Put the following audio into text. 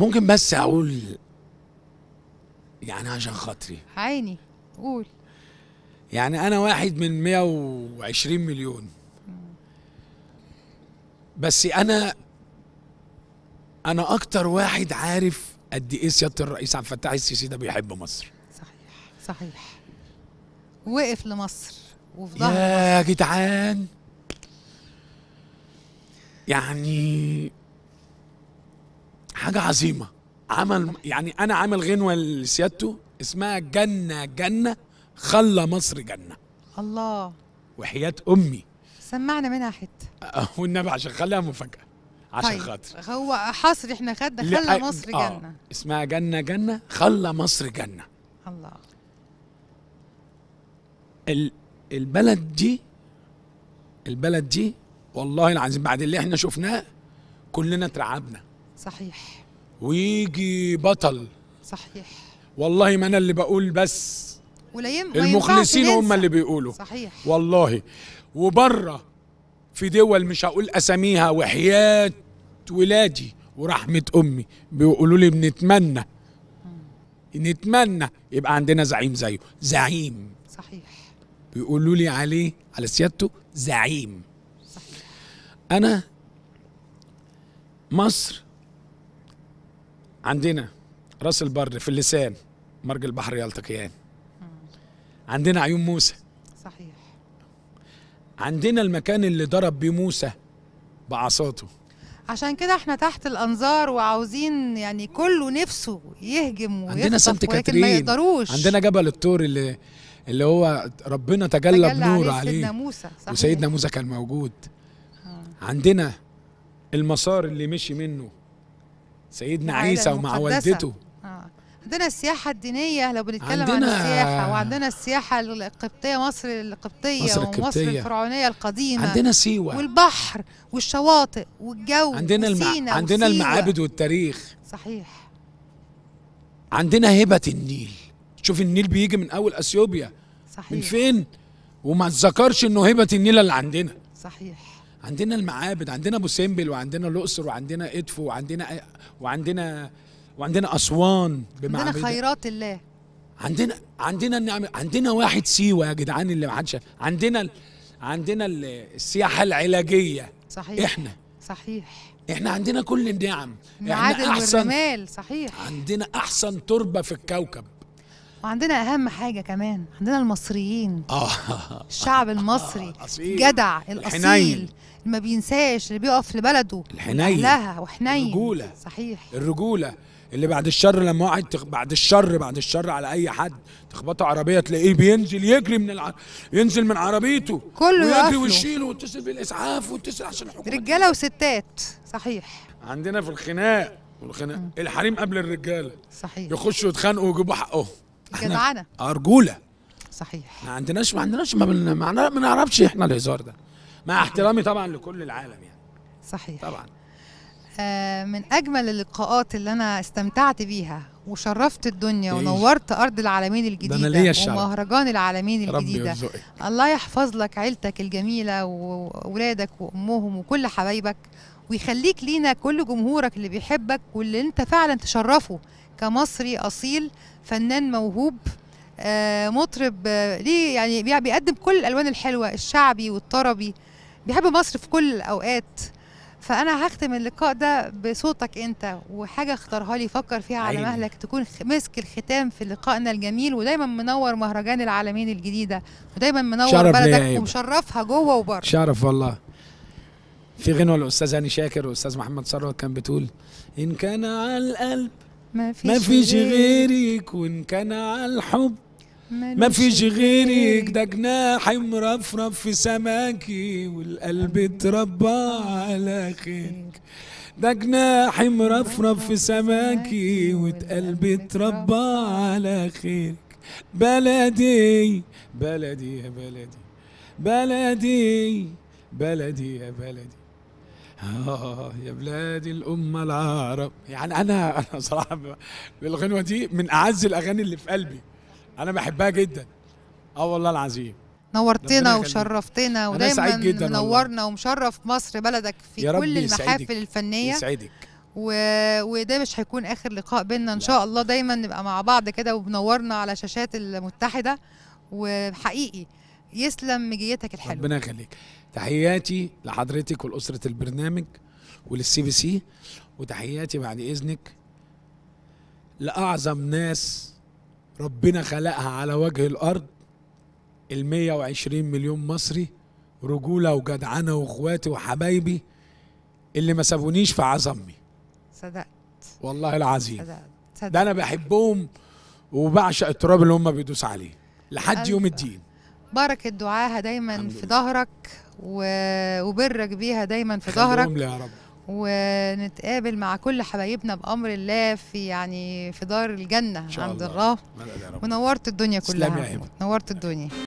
ممكن بس اقول يعني عشان خاطري عيني قول يعني انا واحد من 120 مليون بس انا انا اكتر واحد عارف قد ايه سياده الرئيس عبد الفتاح السيسي ده بيحب مصر صحيح صحيح وقف لمصر وفي ظهر يا جدعان يعني حاجه عظيمه عمل يعني انا عامل غنوه لسيادته اسمها جنه جنه خلى مصر جنه الله وحياه امي سمعنا منها حته أه، والنبي عشان خليها مفاجاه عشان طيب. خاطر هو حصري احنا خدنا خلى لأ... مصر آه. جنه اسمها جنه جنه خلى مصر جنه الله ال... البلد دي البلد دي والله العظيم بعد اللي احنا شفناه كلنا اترعبنا صحيح ويجي بطل صحيح والله ما انا اللي بقول بس المخلصين هم اللي بيقولوا صحيح والله وبره في دول مش هقول اساميها وحياه ولادي ورحمه امي بيقولوا لي بنتمنى نتمنى يبقى عندنا زعيم زيه زعيم صحيح بيقولوا لي عليه على سيادته زعيم صحيح انا مصر عندنا راس البر في اللسان مرج البحر يلتقيان يعني. عندنا عيون موسى صحيح عندنا المكان اللي ضرب بيه موسى بعصاته عشان كده احنا تحت الانظار وعاوزين يعني كله نفسه يهجم عندنا سانت كاترين ما يقدروش عندنا جبل الطور اللي اللي هو ربنا تجلى بنور عليه, عليه. سيدنا موسى صحيح. وسيدنا موسى كان موجود آه. عندنا المسار اللي مشي منه سيدنا عيسى ومع والدته آه. عندنا السياحة الدينية لو بنتكلم عن السياحة وعندنا السياحة القبطية مصر القبطية مصر الكبتية. ومصر الفرعونية القديمة عندنا سيوة والبحر والشواطئ والجو عندنا الم... عندنا وسيوة. المعابد والتاريخ صحيح عندنا هبة النيل شوف النيل بيجي من أول أثيوبيا صحيح من فين وما تذكرش إنه هبة النيل اللي عندنا صحيح عندنا المعابد عندنا ابو سمبل وعندنا الاقصر وعندنا ادفو وعندنا وعندنا وعندنا اسوان بمعابد عندنا خيرات الله عندنا عندنا النعم عندنا واحد سيوه يا جدعان اللي ما حدش عندنا عندنا السياحه العلاجيه صحيح احنا صحيح احنا عندنا كل النعم معادن احسن والرمال صحيح عندنا احسن تربه في الكوكب وعندنا اهم حاجه كمان عندنا المصريين آه. الشعب المصري جدع الاصيل اللي ما بينساش اللي بيقف لبلده الحنين لها وحنين الرجوله صحيح الرجوله اللي بعد الشر لما واحد تخ... بعد الشر بعد الشر على اي حد تخبطه عربيه تلاقيه بينزل يجري من الع... ينزل من عربيته كله يجري ويشيله ويتصل بالاسعاف ويتصل عشان الحكومه رجاله وستات صحيح عندنا في الخناق والخناق الحريم قبل الرجاله صحيح يخشوا يتخانقوا ويجيبوا حقهم جدعانه ارجوله صحيح ما عندناش ما عندناش ما, بنعرفش احنا الهزار ده مع احترامي طبعا لكل العالم يعني صحيح طبعا آه من اجمل اللقاءات اللي انا استمتعت بيها وشرفت الدنيا إيه. ونورت ارض العالمين الجديده ومهرجان العالمين الجديده الله يحفظ لك عيلتك الجميله واولادك وامهم وكل حبايبك ويخليك لينا كل جمهورك اللي بيحبك واللي انت فعلا تشرفه كمصري اصيل فنان موهوب آه، مطرب آه، ليه يعني بيقدم كل الالوان الحلوه الشعبي والطربي بيحب مصر في كل الاوقات فانا هختم اللقاء ده بصوتك انت وحاجه اختارها لي فكر فيها على مهلك تكون مسك الختام في لقائنا الجميل ودايما منور مهرجان العالمين الجديده ودايما منور بلدك ومشرفها جوه وبره شرف والله في غنوه الاستاذ هاني شاكر والاستاذ محمد ثروت كان بتقول ان كان على القلب ما فيش, غيرك وان كان على الحب ما فيش غيرك ده جناح مرفرف في سماكي والقلب اتربى على خيرك ده جناح مرفرف في سماكي والقلب اتربى على خيرك بلدي بلدي يا بلدي بلدي بلدي يا بلدي آه يا بلادي الأمة العرب يعني أنا أنا صراحة الغنوة دي من أعز الأغاني اللي في قلبي أنا بحبها جدا آه والله العظيم نورتنا وشرفتنا ودايما منورنا ومشرف مصر بلدك في كل المحافل يسعدك. الفنية يسعدك و... وده مش هيكون اخر لقاء بينا ان شاء الله دايما نبقى مع بعض كده وبنورنا على شاشات المتحده وحقيقي يسلم مجيتك الحلوه ربنا يخليك تحياتي لحضرتك ولاسره البرنامج وللسي بي سي وتحياتي بعد اذنك لاعظم ناس ربنا خلقها على وجه الارض ال 120 مليون مصري رجوله وجدعنه واخواتي وحبايبي اللي ما سابونيش في عظمي صدقت والله العظيم صدقت. صدقت. ده انا بحبهم وبعشق التراب اللي هم بيدوس عليه لحد يوم الدين بركة دعاها دايما في ظهرك وبرك بيها دايما في ظهرك يا رب ونتقابل مع كل حبايبنا بامر الله في يعني في دار الجنه عند الله, الله. ونورت الدنيا كلها نورت الدنيا